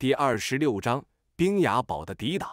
第二十六章冰崖堡的抵挡。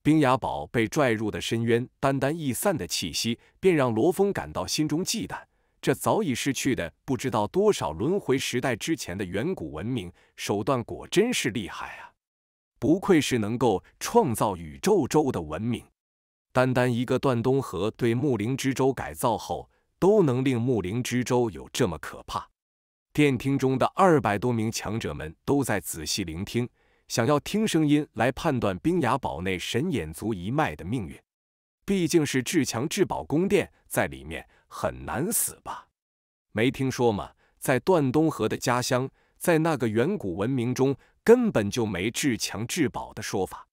冰崖堡被拽入的深渊，单单易散的气息便让罗峰感到心中忌惮。这早已逝去的，不知道多少轮回时代之前的远古文明手段，果真是厉害啊！不愧是能够创造宇宙周的文明。单单一个段东河对木灵之舟改造后，都能令木灵之舟有这么可怕。殿厅中的二百多名强者们都在仔细聆听，想要听声音来判断冰崖堡内神眼族一脉的命运。毕竟是至强至宝宫殿，在里面很难死吧？没听说吗？在段东河的家乡，在那个远古文明中，根本就没至强至宝的说法。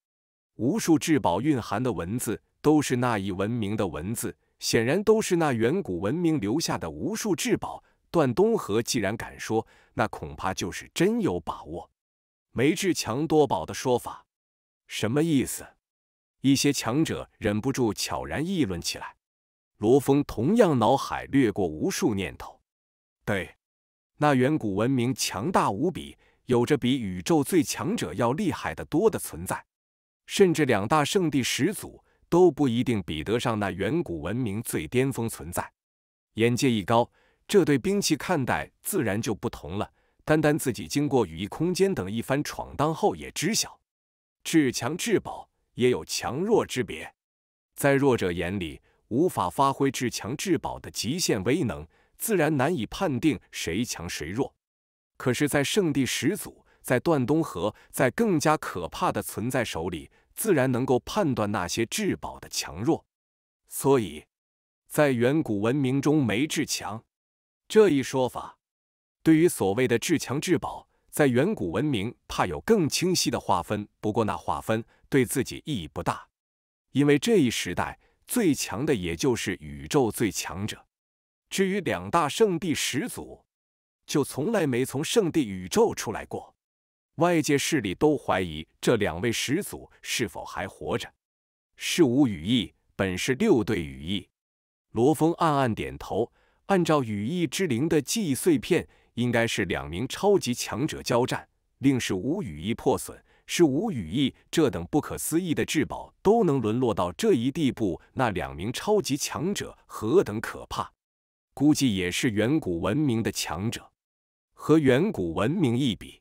无数至宝蕴含的文字，都是那一文明的文字，显然都是那远古文明留下的无数至宝。段东河既然敢说，那恐怕就是真有把握。梅志强多宝的说法，什么意思？一些强者忍不住悄然议论起来。罗峰同样脑海掠过无数念头。对，那远古文明强大无比，有着比宇宙最强者要厉害的多的存在，甚至两大圣地始祖都不一定比得上那远古文明最巅峰存在。眼界一高。这对兵器看待自然就不同了。单单自己经过羽翼空间等一番闯荡后也知晓，至强至宝也有强弱之别。在弱者眼里，无法发挥至强至宝的极限威能，自然难以判定谁强谁弱。可是，在圣地始祖、在段东河、在更加可怕的存在手里，自然能够判断那些至宝的强弱。所以在远古文明中没至强。这一说法，对于所谓的至强至宝，在远古文明怕有更清晰的划分。不过那划分对自己意义不大，因为这一时代最强的也就是宇宙最强者。至于两大圣地始祖，就从来没从圣地宇宙出来过。外界势力都怀疑这两位始祖是否还活着。是无语意，本是六对羽翼。罗峰暗暗点头。按照羽翼之灵的记忆碎片，应该是两名超级强者交战，令是无羽翼破损，是无羽翼这等不可思议的至宝都能沦落到这一地步，那两名超级强者何等可怕？估计也是远古文明的强者，和远古文明一比，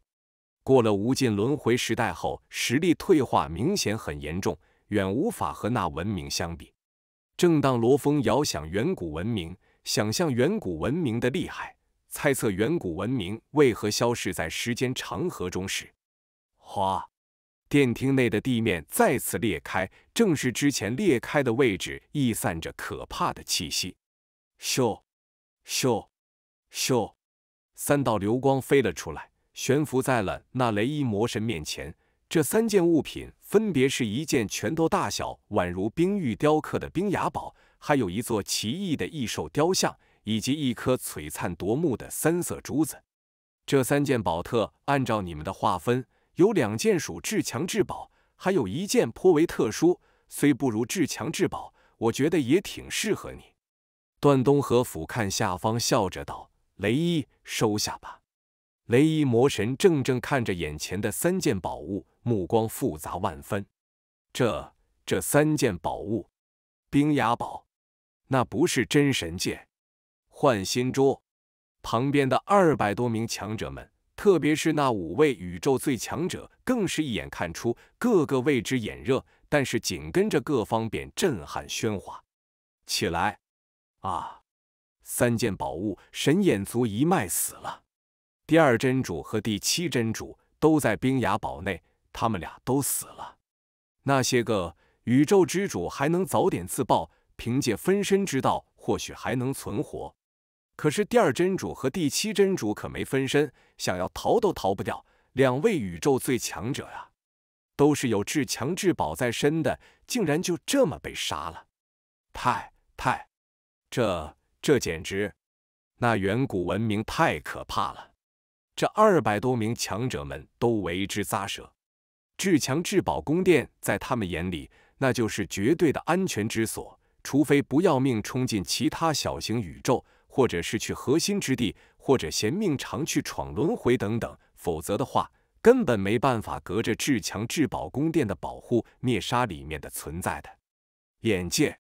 过了无尽轮回时代后，实力退化明显很严重，远无法和那文明相比。正当罗峰遥想远古文明。想象远古文明的厉害，猜测远古文明为何消逝在时间长河中时，哗！电厅内的地面再次裂开，正是之前裂开的位置，溢散着可怕的气息。咻！咻！咻！三道流光飞了出来，悬浮在了那雷伊魔神面前。这三件物品分别是一件拳头大小、宛如冰玉雕刻的冰牙宝。还有一座奇异的异兽雕像，以及一颗璀璨夺目的三色珠子。这三件宝特按照你们的划分，有两件属至强至宝，还有一件颇为特殊，虽不如至强至宝，我觉得也挺适合你。段东河俯瞰下方，笑着道：“雷伊，收下吧。”雷伊魔神怔怔看着眼前的三件宝物，目光复杂万分。这这三件宝物，冰牙宝。那不是真神剑，换心桌。旁边的二百多名强者们，特别是那五位宇宙最强者，更是一眼看出，个个为之眼热。但是紧跟着各方便震撼喧哗起来啊！三件宝物，神眼族一脉死了。第二真主和第七真主都在冰崖堡内，他们俩都死了。那些个宇宙之主还能早点自爆？凭借分身之道，或许还能存活。可是第二真主和第七真主可没分身，想要逃都逃不掉。两位宇宙最强者啊，都是有至强至宝在身的，竟然就这么被杀了！太太，这这简直……那远古文明太可怕了！这二百多名强者们都为之咂舌。至强至宝宫殿在他们眼里，那就是绝对的安全之所。除非不要命冲进其他小型宇宙，或者是去核心之地，或者嫌命长去闯轮回等等，否则的话，根本没办法隔着至强至宝宫殿的保护灭杀里面的存在的。眼界，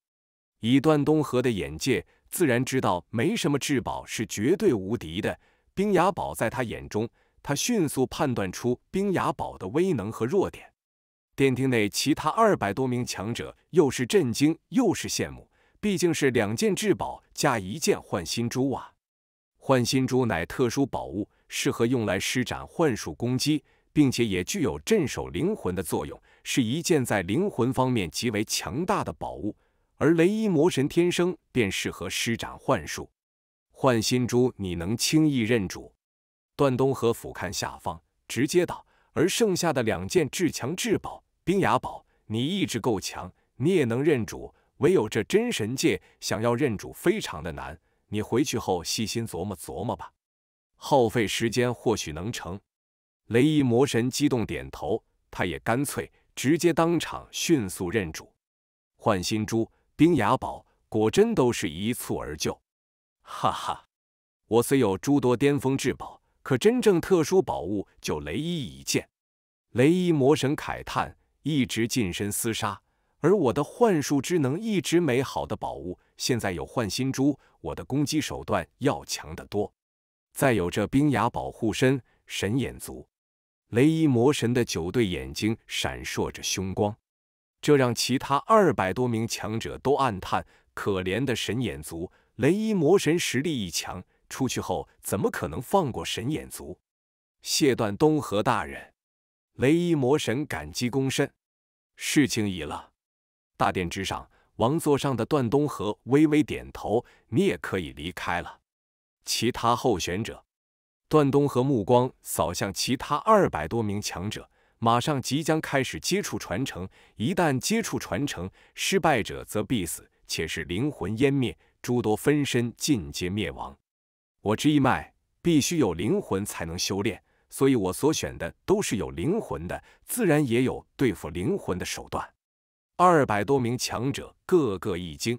以段东河的眼界，自然知道没什么至宝是绝对无敌的。冰牙宝在他眼中，他迅速判断出冰牙宝的威能和弱点。电梯内其他二百多名强者又是震惊又是羡慕，毕竟是两件至宝加一件换心珠啊！换心珠乃特殊宝物，适合用来施展幻术攻击，并且也具有镇守灵魂的作用，是一件在灵魂方面极为强大的宝物。而雷伊魔神天生便适合施展幻术，换心珠你能轻易认主？段东和俯瞰下方，直接道：“而剩下的两件至强至宝。”冰牙宝，你意志够强，你也能认主。唯有这真神界，想要认主非常的难。你回去后，细心琢磨琢磨吧，耗费时间或许能成。雷伊魔神激动点头，他也干脆直接当场迅速认主。换心珠，冰牙宝，果真都是一蹴而就。哈哈，我虽有诸多巅峰至宝，可真正特殊宝物就雷伊一件。雷伊魔神慨叹。一直近身厮杀，而我的幻术之能一直美好的宝物，现在有换心珠，我的攻击手段要强得多。再有这冰牙保护身，神眼族雷伊魔神的九对眼睛闪烁着凶光，这让其他二百多名强者都暗叹：可怜的神眼族，雷伊魔神实力一强，出去后怎么可能放过神眼族？谢断东河大人。雷伊魔神感激躬身，事情已了。大殿之上，王座上的段东河微微点头：“你也可以离开了。”其他候选者，段东河目光扫向其他二百多名强者，马上即将开始接触传承。一旦接触传承，失败者则必死，且是灵魂湮灭，诸多分身尽皆灭亡。我之一脉必须有灵魂才能修炼。所以我所选的都是有灵魂的，自然也有对付灵魂的手段。二百多名强者，个个一惊。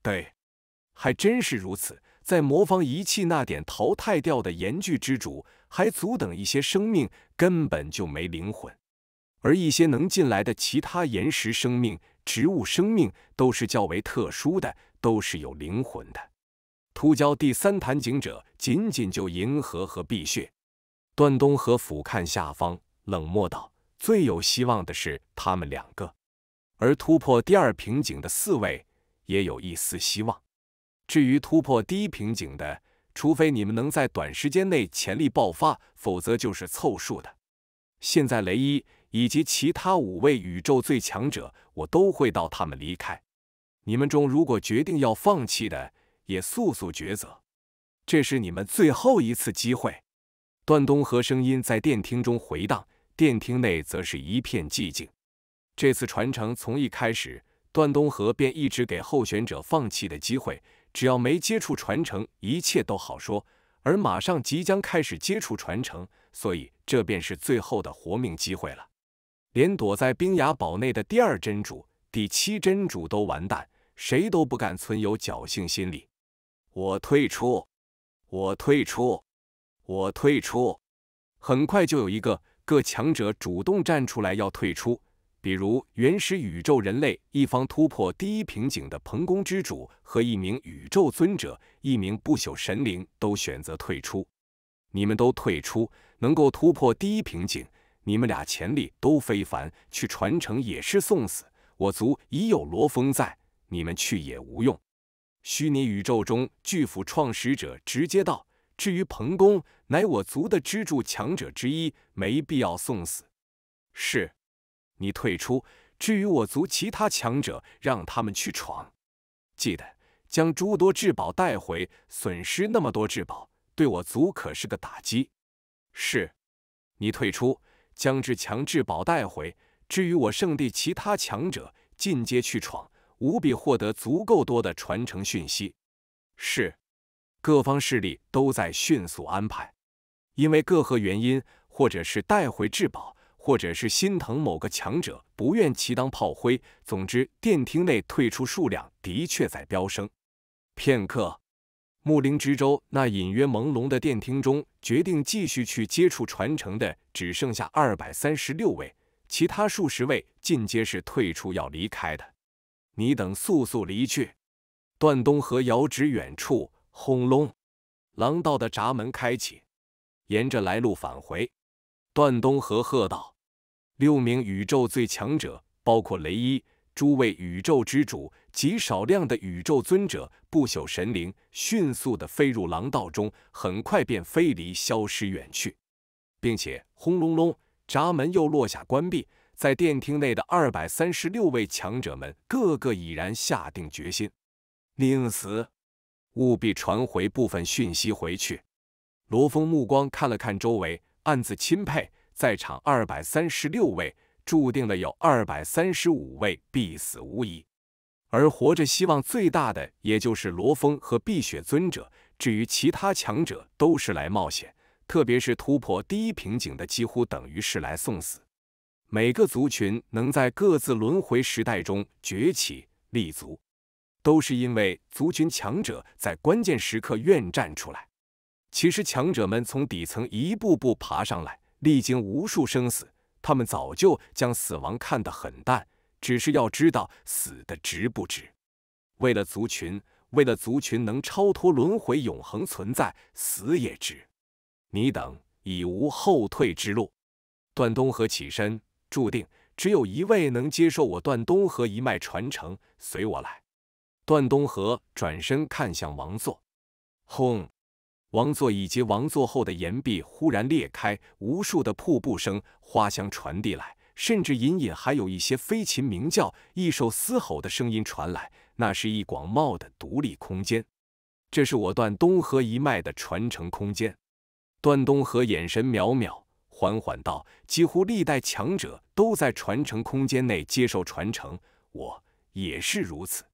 对，还真是如此。在魔方仪器那点淘汰掉的岩巨之主，还足等一些生命根本就没灵魂，而一些能进来的其他岩石生命、植物生命，都是较为特殊的，都是有灵魂的。突交第三坛井者，仅仅就银河和碧血。段东和俯瞰下方，冷漠道：“最有希望的是他们两个，而突破第二瓶颈的四位也有一丝希望。至于突破第一瓶颈的，除非你们能在短时间内潜力爆发，否则就是凑数的。现在，雷伊以及其他五位宇宙最强者，我都会到他们离开。你们中如果决定要放弃的，也速速抉择。这是你们最后一次机会。”段东河声音在电厅中回荡，电厅内则是一片寂静。这次传承从一开始，段东河便一直给候选者放弃的机会，只要没接触传承，一切都好说。而马上即将开始接触传承，所以这便是最后的活命机会了。连躲在冰崖堡内的第二真主、第七真主都完蛋，谁都不敢存有侥幸心理。我退出，我退出。我退出，很快就有一个个强者主动站出来要退出，比如原始宇宙人类一方突破第一瓶颈的鹏公之主和一名宇宙尊者、一名不朽神灵都选择退出。你们都退出，能够突破第一瓶颈，你们俩潜力都非凡，去传承也是送死。我族已有罗峰在，你们去也无用。虚拟宇宙中巨斧创始者直接道。至于彭公，乃我族的支柱强者之一，没必要送死。是，你退出。至于我族其他强者，让他们去闯。记得将诸多至宝带回。损失那么多至宝，对我族可是个打击。是，你退出，将至强至宝带回。至于我圣地其他强者，进阶去闯，务必获得足够多的传承讯息。是。各方势力都在迅速安排，因为各何原因，或者是带回至宝，或者是心疼某个强者不愿其当炮灰。总之，电厅内退出数量的确在飙升。片刻，木灵之州那隐约朦胧的电厅中，决定继续去接触传承的只剩下二百三十六位，其他数十位进阶是退出要离开的。你等速速离去！段东河遥指远处。轰隆！廊道的闸门开启，沿着来路返回。段东和喝道：“六名宇宙最强者，包括雷伊，诸位宇宙之主，极少量的宇宙尊者、不朽神灵，迅速的飞入廊道中，很快便飞离、消失远去。”并且轰隆隆，闸门又落下关闭。在电厅内的二百三十六位强者们，个个已然下定决心，宁死。务必传回部分讯息回去。罗峰目光看了看周围，暗自钦佩，在场二百三十六位，注定了有二百三十五位必死无疑，而活着希望最大的，也就是罗峰和碧雪尊者。至于其他强者，都是来冒险，特别是突破第一瓶颈的，几乎等于是来送死。每个族群能在各自轮回时代中崛起立足。都是因为族群强者在关键时刻愿站出来。其实强者们从底层一步步爬上来，历经无数生死，他们早就将死亡看得很淡，只是要知道死的值不值。为了族群，为了族群能超脱轮回、永恒存在，死也值。你等已无后退之路。段东河起身，注定只有一位能接受我段东河一脉传承，随我来。段东河转身看向王座，轰！王座以及王座后的岩壁忽然裂开，无数的瀑布声、花香传递来，甚至隐隐还有一些飞禽鸣叫、异兽嘶吼的声音传来。那是一广袤的独立空间，这是我段东河一脉的传承空间。段东河眼神渺渺，缓缓道：“几乎历代强者都在传承空间内接受传承，我也是如此。”